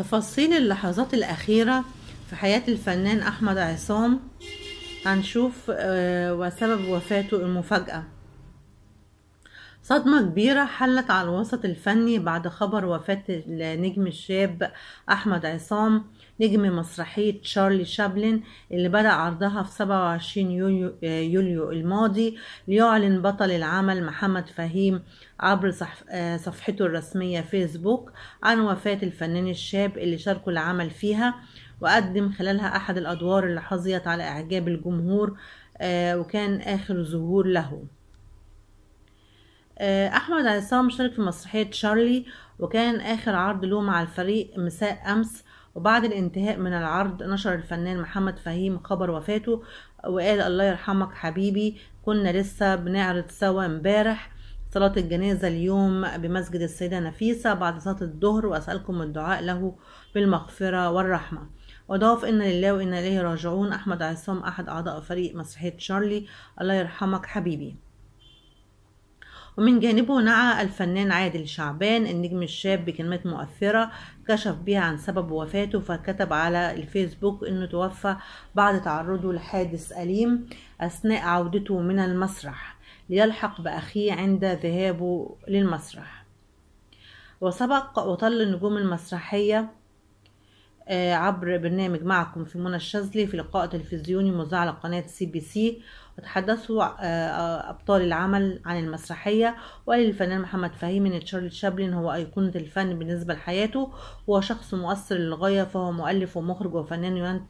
تفاصيل اللحظات الأخيرة في حياة الفنان أحمد عصام هنشوف آه، وسبب وفاته المفاجأة صدمة كبيرة حلت على الوسط الفني بعد خبر وفاة النجم الشاب أحمد عصام نجم مسرحية شارلي شابلن اللي بدأ عرضها في 27 يوليو, يوليو الماضي ليعلن بطل العمل محمد فهيم عبر صفحته الرسمية فيسبوك عن وفاة الفنان الشاب اللي شاركوا العمل فيها وقدم خلالها أحد الأدوار اللي حظيت على إعجاب الجمهور آه، وكان آخر ظهور له آه، أحمد عصام شارك في مسرحية شارلي وكان آخر عرض له مع الفريق مساء أمس وبعد الانتهاء من العرض نشر الفنان محمد فهيم خبر وفاته وقال الله يرحمك حبيبي كنا لسه بنعرض سوا امبارح صلاة الجنازة اليوم بمسجد السيدة نفيسة بعد صلاة الظهر وأسألكم الدعاء له بالمغفرة والرحمة وضاف إن لله وإنا إليه راجعون أحمد عصام أحد أعضاء فريق مسرحية شارلي الله يرحمك حبيبي ومن جانبه نعى الفنان عادل شعبان النجم الشاب بكلمات مؤثرة كشف بها عن سبب وفاته فكتب على الفيسبوك انه توفى بعد تعرضه لحادث أليم أثناء عودته من المسرح ليلحق بأخيه عند ذهابه للمسرح وسبق وطل النجوم المسرحية آه، عبر برنامج معكم في منى الشاذلي في لقاء تلفزيوني مذاع على قناة سي بي سي وتحدثوا آه، آه، أبطال العمل عن المسرحية وقال الفنان محمد فهيم إن تشارلي شابلن هو أيقونة الفن بالنسبة لحياته هو شخص مؤثر للغاية فهو مؤلف ومخرج وفنان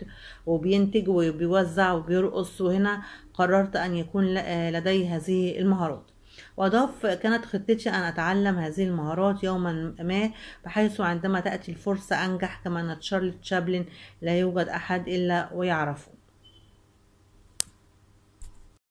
وبينتج وبيوزع وبيرقص وهنا قررت أن يكون لدي هذه المهارات وأضاف كانت خطتي أن أتعلم هذه المهارات يوما ما بحيث عندما تأتي الفرصة أنجح كما أن تشارلي تشابلن لا يوجد أحد إلا ويعرفه